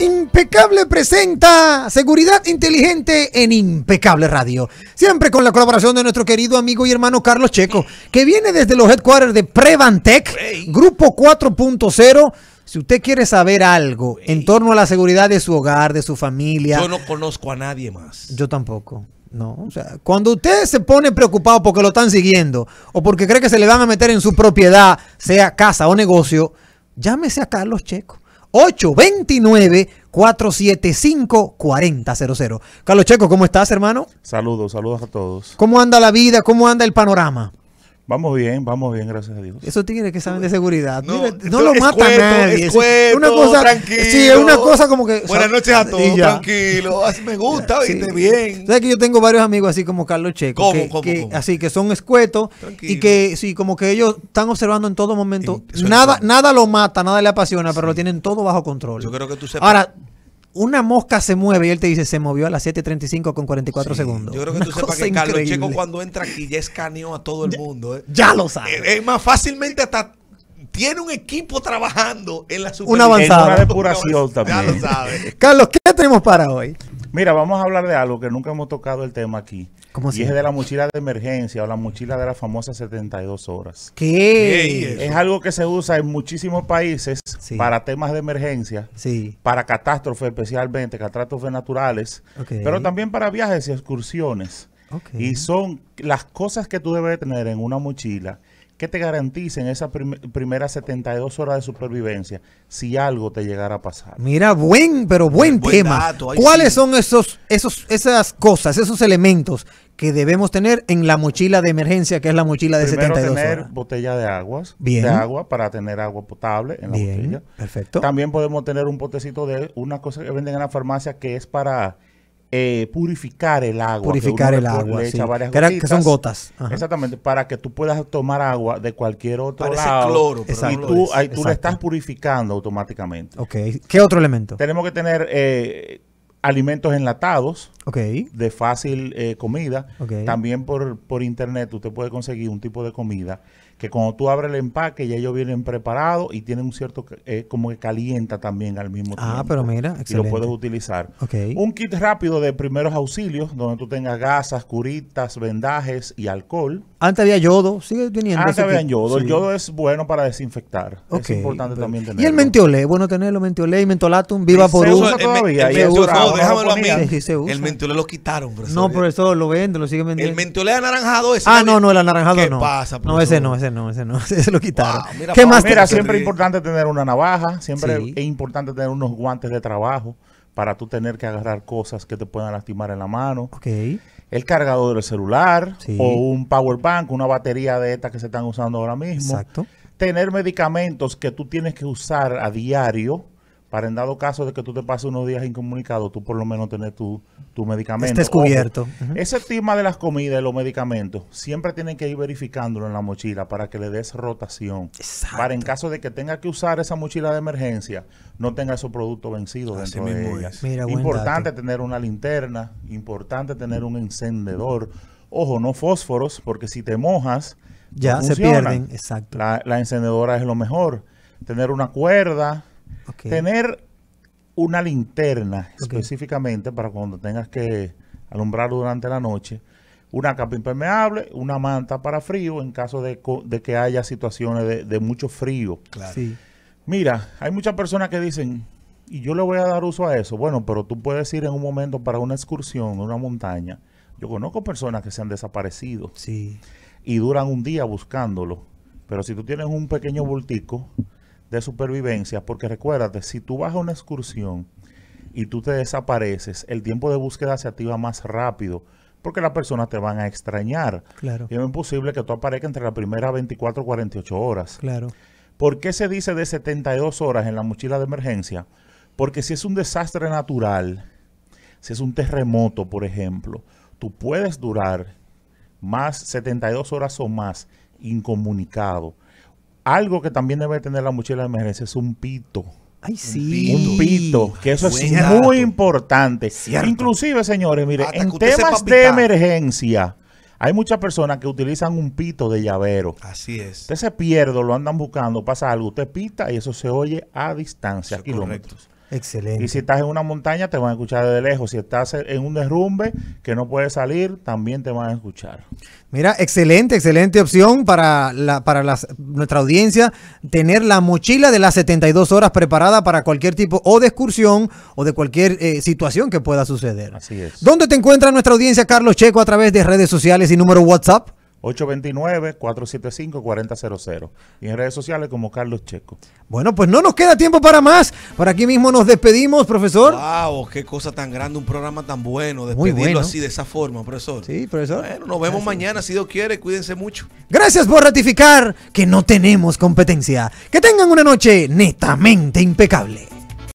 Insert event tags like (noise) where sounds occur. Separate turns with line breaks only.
Impecable presenta Seguridad Inteligente en Impecable Radio. Siempre con la colaboración de nuestro querido amigo y hermano Carlos Checo, que viene desde los headquarters de Prevantech, Grupo 4.0. Si usted quiere saber algo en torno a la seguridad de su hogar, de su familia. Yo no conozco a nadie más. Yo tampoco. No, o sea, cuando usted se pone preocupado porque lo están siguiendo o porque cree que se le van a meter en su propiedad, sea casa o negocio, llámese a Carlos Checo. 829-475-4000. Carlos Checo, ¿cómo estás, hermano?
Saludos, saludos a todos.
¿Cómo anda la vida? ¿Cómo anda el panorama?
Vamos bien, vamos bien, gracias a Dios. Eso tiene que saben de seguridad. No, no lo mata nadie. Es una cosa, tranquilo. Sí, es una cosa
como que. Buenas noches a todos, tranquilo. Así ah, me gusta, viste bien. Sabes que yo tengo varios amigos así como Carlos Checo. ¿Cómo, cómo, Así que son escuetos y que sí, como que ellos están observando en todo momento. Nada, nada lo mata, nada le apasiona, pero lo tienen todo bajo control. Yo creo que tú sepas. Ahora, una mosca se mueve y él te dice, se movió a las 7.35 con 44 segundos. Yo creo que tú sepas que Carlos Checo cuando entra aquí ya escaneó a todo el mundo. ¿eh? Ya lo sabe. Es, más, fácilmente hasta tiene un equipo trabajando en la super Una avanzada.
también. Ya lo sabe. Carlos, ¿qué tenemos para hoy? Mira, vamos a hablar de algo que nunca hemos tocado el tema aquí. ¿Cómo y es de la mochila de emergencia o la mochila de las famosas 72 horas. ¿Qué? es, algo que se usa en muchísimos países para temas de emergencia, sí. para catástrofes especialmente, catástrofes naturales, pero también para viajes y excursiones. Y son las cosas que tú debes tener en una mochila ¿Qué te en esas setenta primeras 72 horas de supervivencia si algo te llegara a pasar.
Mira, buen, pero buen, tema. ¿Cuáles son esos, esos, esas cosas, esos elementos que debemos tener en la mochila de emergencia, que es la mochila de 72 horas?
botella de aguas, de agua para tener agua potable en la botella. Perfecto. También podemos tener un potecito de una cosa que venden en la farmacia que es para eh, purificar el agua. Purificar el agua. que, son gotas. Exactamente, para que tú puedas tomar agua de cualquier otro Parece Cloro, y tú, ahí, la estás purificando automáticamente. Ok. ¿Qué otro elemento? Tenemos que tener eh, alimentos enlatados. ok, De fácil eh, comida. ok, También por, por internet usted puede conseguir un tipo de comida que cuando tú abres el empaque ya ellos vienen preparados y tienen un cierto, eh, como que calienta también al mismo ah, tiempo. Ah, pero mira, excelente. Y lo puedes utilizar. Un kit rápido de primeros auxilios, donde tú tengas gasas, curitas, vendajes y alcohol.
Antes había yodo, sigue teniendo. Antes había yodo, el yodo
es bueno para desinfectar. Es importante también tenerlo. Y el mentiolé,
bueno tenerlo, mentiolé y mentolatum, viva por eh, uso eh, todavía. El, el
lo quitaron, profesor. No, profesor, lo venden, lo
siguen vendiendo. El mentiolé anaranjado ese. Ah, no, no, el anaranjado no. ¿Qué pasa, No, ese no, ese no, ese no, (laughs) ese lo quitaron.
mira, más siempre es importante tener una navaja, siempre es importante tener unos guantes de trabajo para tú tener que agarrar cosas que te puedan lastimar en la mano. Ok. El cargador del celular o un power bank, una batería de estas que se están usando ahora mismo. Exacto. Tener medicamentos que tú tienes que usar a diario para en dado caso de que tú te pases unos días incomunicado, tú por lo menos tener tu, medicamento. Estés cubierto. Ese tema de las comidas y los medicamentos, siempre tienen que ir verificándolo en la mochila para que le des rotación. Para en caso de que tenga que usar esa mochila de emergencia, no tenga esos productos vencidos dentro de ella. Mira, importante tener una linterna, importante tener un encendedor. Ojo, no fósforos, porque si te mojas, ya se pierden. Exacto. la encendedora es lo mejor. Tener una cuerda, Tener una linterna específicamente para cuando tengas que Alumbrarlo durante la noche, una capa impermeable, una manta para frío en caso de, que haya situaciones de, mucho frío. Claro. Mira, hay muchas personas que dicen, y yo le voy a dar uso a eso. Bueno, pero tú puedes ir en un momento para una excursión, una montaña. Yo conozco personas que se han desaparecido. Sí. Y duran un día buscándolo. Pero si tú tienes un pequeño bultico, de supervivencia, porque recuérdate, si tú vas a una excursión y tú te desapareces, el tiempo de búsqueda se activa más rápido porque las personas te van a extrañar. Claro. es imposible que tú aparezcas entre las primeras 24 y 48 horas. Claro. ¿Por qué se dice de 72 horas en la mochila de emergencia? Porque si es un desastre natural, si es un terremoto, por ejemplo, tú puedes durar más 72 horas o más incomunicado algo que también debe tener la mochila de emergencia es un pito. Ay, sí. Un pito, que eso es muy importante. Inclusive, señores, mire, en temas de emergencia, hay muchas personas que utilizan un pito de llavero. Así es. Usted se pierde, lo andan buscando, pasa algo, usted pita y eso se oye a distancia, kilómetros. Excelente. Y si estás en una montaña, te van a escuchar desde lejos. Si estás en un derrumbe que no puedes salir, también te van a escuchar.
Mira, excelente, excelente opción para, para nuestra audiencia tener la mochila de las 72 horas preparada para cualquier tipo o de excursión
o de cualquier eh, situación que pueda suceder. Así es.
¿Dónde te encuentra nuestra audiencia, Carlos Checo, a través de redes sociales y número WhatsApp?
829-475-4000. Y en redes sociales como Carlos Checo. Bueno, pues no nos queda tiempo para más. Por aquí mismo nos despedimos,
profesor. ¡Wow! ¡Qué cosa tan grande! Un programa tan bueno. Despedirlo así, de esa forma, profesor. Sí, profesor. nos vemos mañana, si Dios quiere. Cuídense mucho. Gracias por ratificar que no tenemos competencia. Que tengan una noche netamente impecable.